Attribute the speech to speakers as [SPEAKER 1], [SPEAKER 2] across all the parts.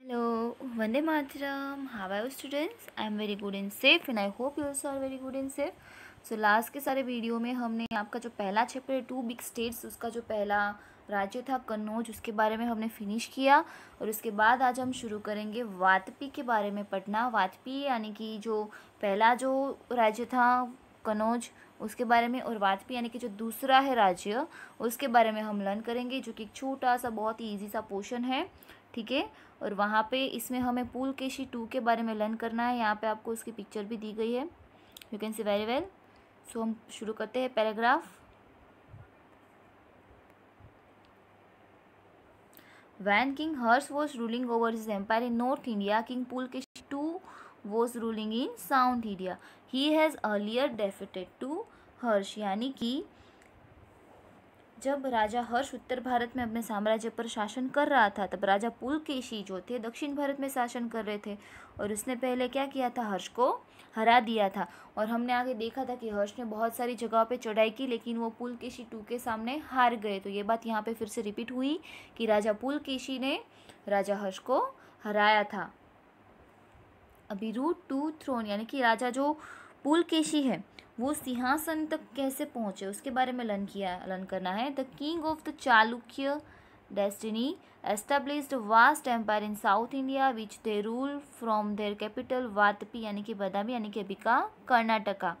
[SPEAKER 1] Hello, Vande Mataram. How are you students? I am very good and safe and I hope you also are very good and safe. So so, last के सारे video में हमने आपका जो पहला chapter है to big states उसका जो पहला राज्य था कन्नौज उसके बारे में हमने फिनिश किया और उसके बाद आज हम शुरू करेंगे वातपी के बारे में पढ़ना वातपी यानी कि जो पहला जो राज्य था कन्नौज उसके बारे में और वातपी यानी कि जो दूसरा है राज्य उसके बारे में हम लर्न करेंगे जो कि छोटा सा बहुत ही ईजी सा पोर्शन है ठीक है और वहाँ पे इसमें हमें पुल केशी टू के बारे में लर्न करना है यहाँ पे आपको उसकी पिक्चर भी दी गई है you can see very well so हम शुरू करते हैं paragraph when king Harsha was ruling over his empire in north India king Pulakeshi two was ruling in south India he has earlier defeated to Harsha यानी कि जब राजा हर्ष उत्तर भारत में अपने साम्राज्य पर शासन कर रहा था तब राजा पुलकेशी जो थे दक्षिण भारत में शासन कर रहे थे और उसने पहले क्या किया था हर्ष को हरा दिया था और हमने आगे देखा था कि हर्ष ने बहुत सारी जगहों पे चढ़ाई की लेकिन वो पुलकेशी टू के सामने हार गए तो ये बात यहाँ पर फिर से रिपीट हुई कि राजा पुलकेशी ने राजा हर्ष को हराया था अभी रूट टू थ्रोन यानी कि राजा जो पुलकेशी है वो सिंहासन तक कैसे पहुँचे उसके बारे में लर्न किया लर्न करना है the king of the Chalukya dynasty established vast empire in south India which they rule from their capital Vatapi यानी कि बदामी यानी कि अबिका कर्नाटका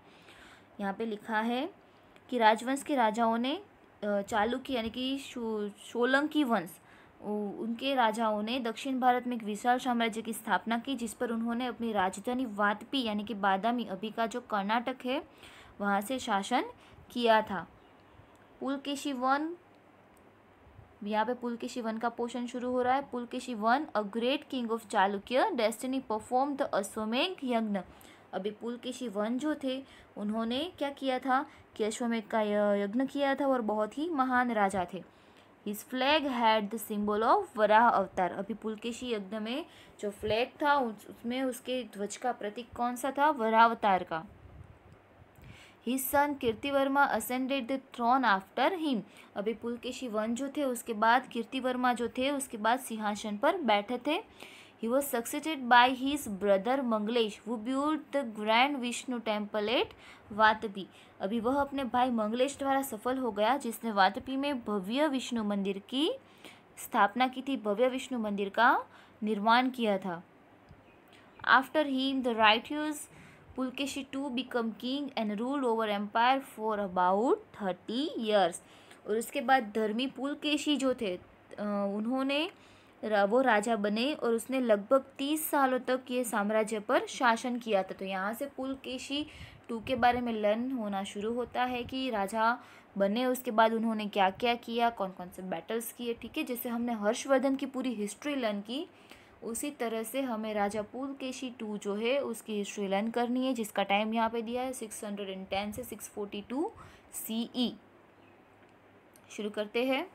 [SPEAKER 1] यहाँ पे लिखा है कि राजवंश के राजाओं ने चालुक्य यानी कि शो, शोलंकी वंश उनके राजाओं ने दक्षिण भारत में एक विशाल साम्राज्य की स्थापना की जिस पर उन्होंने अपनी राजधानी वातपी यानी कि बादामी अभी का जो कर्नाटक है वहाँ से शासन किया था पुल के वन यहाँ पे के वन का पोषण शुरू हो रहा है Pulakeshi one a great king of Chalukya dynasty perform the Ashvamedha yagya अभी पुल के वन जो थे उन्होंने क्या किया था कि अश्वमेघ का यज्ञ किया था और बहुत ही महान राजा थे his flag had the symbol of Varaha avatar अभी पुलकेशी यज्ञ में जो फ्लैग था उस, उसमें उसके ध्वज का प्रतीक कौन सा था वराह अवतार का his son Kirtivarma ascended the throne after him अभी पुलकेशी वन जो थे उसके बाद कीर्तिवर्मा जो थे उसके बाद सिंहासन पर बैठे थे He was succeeded by his brother Manglesh who built the Grand Vishnu temple at वातपी अभी वह अपने भाई मंगलेश द्वारा सफल हो गया जिसने वातपी में भव्य विष्णु मंदिर की स्थापना की थी भव्य विष्णु मंदिर का निर्माण किया था after he the right use Pulakeshi two become king and rule over empire for about thirty years और उसके बाद धर्मी पुलकेशी जो थे उन्होंने वो राजा बने और उसने लगभग तीस सालों तक ये साम्राज्य पर शासन किया था तो यहाँ से पुल केशी टू के बारे में लर्न होना शुरू होता है कि राजा बने उसके बाद उन्होंने क्या क्या किया कौन कौन से बैटल्स किए ठीक है जैसे हमने हर्षवर्धन की पूरी हिस्ट्री लर्न की उसी तरह से हमें राजा पुल केशी टू जो है उसकी हिस्ट्री लर्न करनी है जिसका टाइम यहाँ पर दिया है सिक्स हंड्रेड एंड टेन से six forty two C E शुरू करते हैं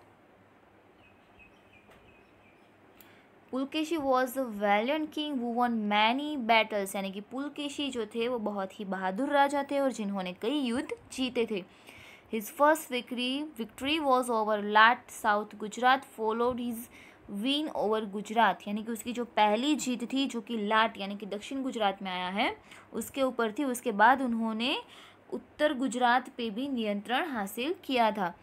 [SPEAKER 1] Pulakeshi was the valiant king who won many battles यानी कि पुलकेशी जो थे वो बहुत ही बहादुर राजा थे और जिन्होंने कई युद्ध जीते थे his first victory victory was over Lata south Gujarat followed his win over Gujarat यानी कि उसकी जो पहली जीत थी जो कि लाट यानी कि दक्षिण गुजरात में आया है उसके ऊपर थी उसके बाद उन्होंने उत्तर गुजरात पे भी नियंत्रण हासिल किया था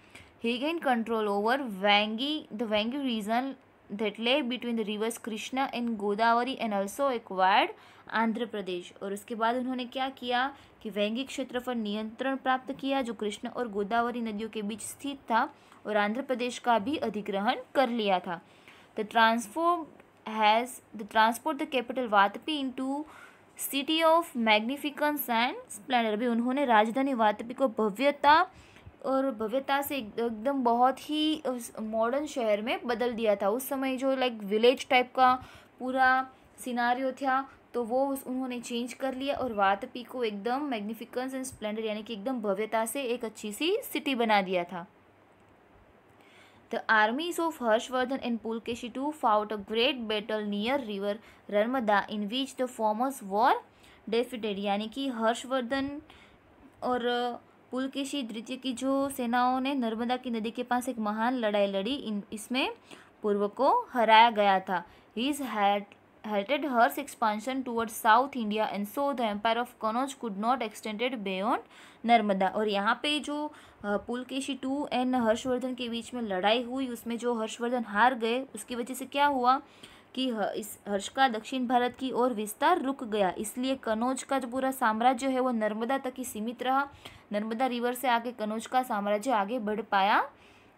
[SPEAKER 1] he gain control over Vengi the Vengi region that lay between the rivers Krishna and Godavari and also acquired Andhra Pradesh और उसके बाद उन्होंने क्या किया कि वैंगिक क्षेत्र पर नियंत्रण प्राप्त किया जो कृष्ण और गोदावरी नदियों के बीच स्थित था और आंध्र प्रदेश का भी अधिग्रहण कर लिया था the transform has the transport the capital Vatapi to city of magnificence and splendour भी उन्होंने राजधानी वातपी को भव्यता और भव्यता से एकदम बहुत ही मॉडर्न शहर में बदल दिया था उस समय जो लाइक विलेज टाइप का पूरा सिनारियो था तो वो उन्होंने चेंज कर लिया और वातपी को एकदम मैग्निफिकेंस एंड स्प्लेंडर यानी कि एकदम भव्यता से एक अच्छी सी सिटी बना दिया था armies of Harshavardhana and Pulakeshi two fought a great battle near river Narmada in which the former was defeated यानी कि हर्षवर्धन और पुलकेशी द्वितीय की जो सेनाओं ने नर्मदा की नदी के पास एक महान लड़ाई लड़ी इन इसमें पूर्व को हराया गया था he's had Harsha expansion expansion south India and so the empire of Kannauj could not extended extended beyond Narmada और यहाँ पे जो पुलकेशी टू एंड हर्षवर्धन के बीच में लड़ाई हुई उसमें जो हर्षवर्धन हार गए उसकी वजह से क्या हुआ कि इस हर्ष का दक्षिण भारत की ओर विस्तार रुक गया इसलिए कनौज का जो पूरा साम्राज्य है वो नर्मदा तक ही सीमित रहा नर्मदा रिवर से आगे कनौज का साम्राज्य आगे बढ़ पाया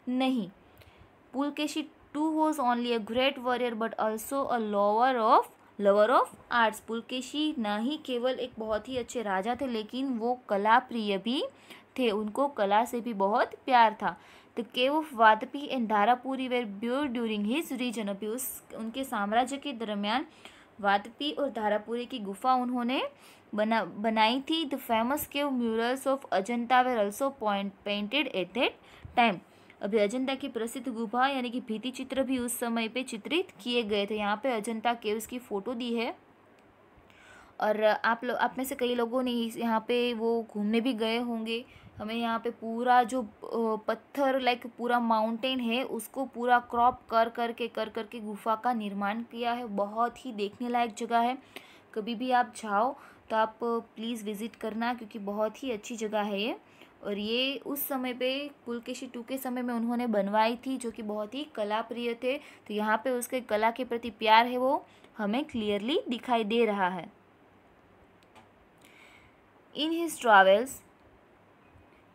[SPEAKER 1] नहीं Pulakeshi two was only a great warrior but also a lover of lover of arts Pulakeshi ना ही केवल एक बहुत ही अच्छे राजा थे लेकिन वो कला प्रिय भी थे उनको कला से भी बहुत प्यार था the cave of Vatapi and Dharapuri were built during his region अभी उस उनके साम्राज्य के दरमियान वादपी और धारापुरी की गुफा उन्होंने बना बनाई थी the famous cave murals of Ajanta were also point painted at that time अभी अजंता की प्रसिद्ध गुफा यानी कि भीति चित्र भी उस समय पे चित्रित किए गए थे यहाँ पे अजंता केव्स की फ़ोटो दी है और आप लोग आप में से कई लोगों ने यहाँ पे वो घूमने भी गए होंगे हमें यहाँ पे पूरा जो पत्थर लाइक पूरा माउंटेन है उसको पूरा क्रॉप कर कर के कर कर के गुफा का निर्माण किया है बहुत ही देखने लायक जगह है कभी भी आप जाओ तो आप प्लीज़ विज़िट करना क्योंकि बहुत ही अच्छी जगह है ये और ये उस समय पे पुलकेशी टू के समय में उन्होंने बनवाई थी जो कि बहुत ही कला प्रिय थे तो यहाँ पे उसके कला के प्रति प्यार है वो हमें क्लियरली दिखाई दे रहा है in his travels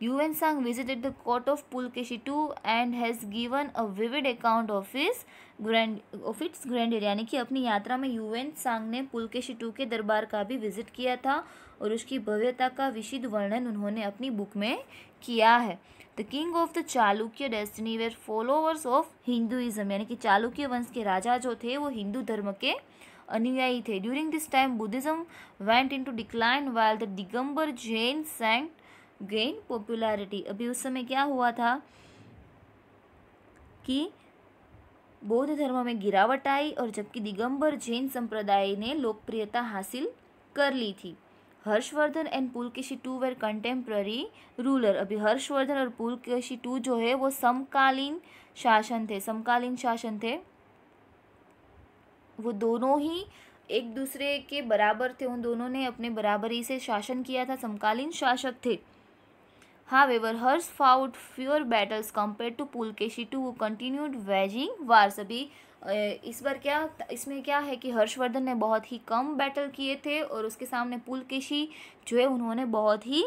[SPEAKER 1] Yuan Sang visited the court of Pulkeshi too and has given a vivid account of his grand of its grandeur यानी कि अपनी यात्रा में Yuan सांग ने Pulkeshi टू के दरबार का भी विजिट किया था और उसकी भव्यता का विशिद वर्णन उन्होंने अपनी बुक में किया है the king of the Chalukya dynasty were followers of Hinduism यानी कि चालुक्य वंश के राजा जो थे वो हिंदू धर्म के अनुयायी थे during this time Buddhism went in to decline while the Digambar Jain Sangh gain popularity अभी उस समय क्या हुआ था कि बौद्ध धर्म में गिरावट आई और जबकि दिगंबर जैन संप्रदाय ने लोकप्रियता हासिल कर ली थी Harshavardhana and Pulakeshi two were contemporary ruler अभी हर्षवर्धन और पुलकेशी टू जो है वो समकालीन शासन थे समकालीन शासन थे वो दोनों ही एक दूसरे के बराबर थे उन दोनों ने अपने बराबरी से शासन किया था समकालीन शासक थे However, Hers fought fewer battles compared to two who continued waging wars. अभी uh, इस बार क्या इसमें क्या है कि हर्षवर्धन ने बहुत ही कम बैटल किए थे और उसके सामने पुलकेशी जो है उन्होंने बहुत ही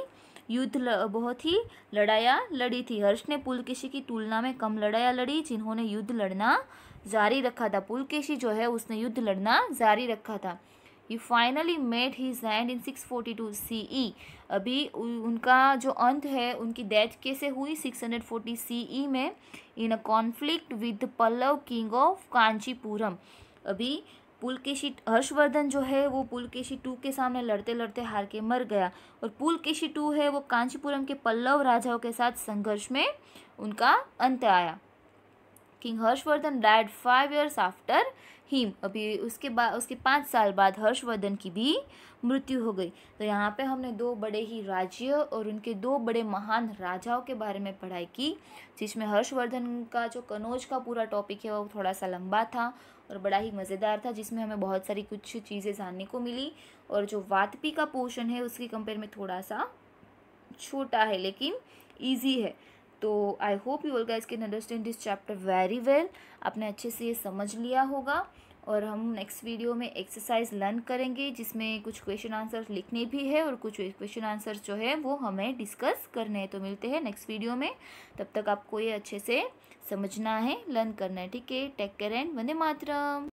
[SPEAKER 1] युद्ध बहुत ही लड़ाया लड़ी थी हर्ष ने पुलकेशी की तुलना में कम लड़ाया लड़ी जिन्होंने युद्ध लड़ना जारी रखा था पुलकेशी जो है उसने युद्ध लड़ना जारी रखा था he finally met his end in six forty two C E अभी उनका जो अंत है उनकी डेथ कैसे हुई six hundred forty C E में in a conflict with Pallava king of Kanchipuram अभी पुलकेशी हर्षवर्धन जो है वो पुलकेशी टू के सामने लड़ते लड़ते हार के मर गया और पुलकेशी टू है वो कांचीपुरम के पल्लव राजाओं के साथ संघर्ष में उनका अंत आया king Harshavardhana died five years after him अभी उसके बाद उसके पाँच साल बाद हर्षवर्धन की भी मृत्यु हो गई तो यहाँ पे हमने दो बड़े ही राज्य और उनके दो बड़े महान राजाओं के बारे में पढ़ाई की जिसमें हर्षवर्धन का जो कनौज का पूरा टॉपिक है वो थोड़ा सा लंबा था और बड़ा ही मज़ेदार था जिसमें हमें बहुत सारी कुछ चीज़ें जानने को मिली और जो वातपी का पोर्शन है उसकी कंपेयर में थोड़ा सा छोटा है लेकिन ईजी है तो I hope you all guys can understand this chapter very well आपने अच्छे से ये समझ लिया होगा और हम नेक्स्ट वीडियो में एक्सरसाइज लर्न करेंगे जिसमें कुछ क्वेश्चन आंसर लिखने भी है और कुछ क्वेश्चन आंसर जो है वो हमें डिस्कस करने हैं तो मिलते हैं नेक्स्ट वीडियो में तब तक आपको ये अच्छे से समझना है लर्न करना है ठीक है take care and Vande Mataram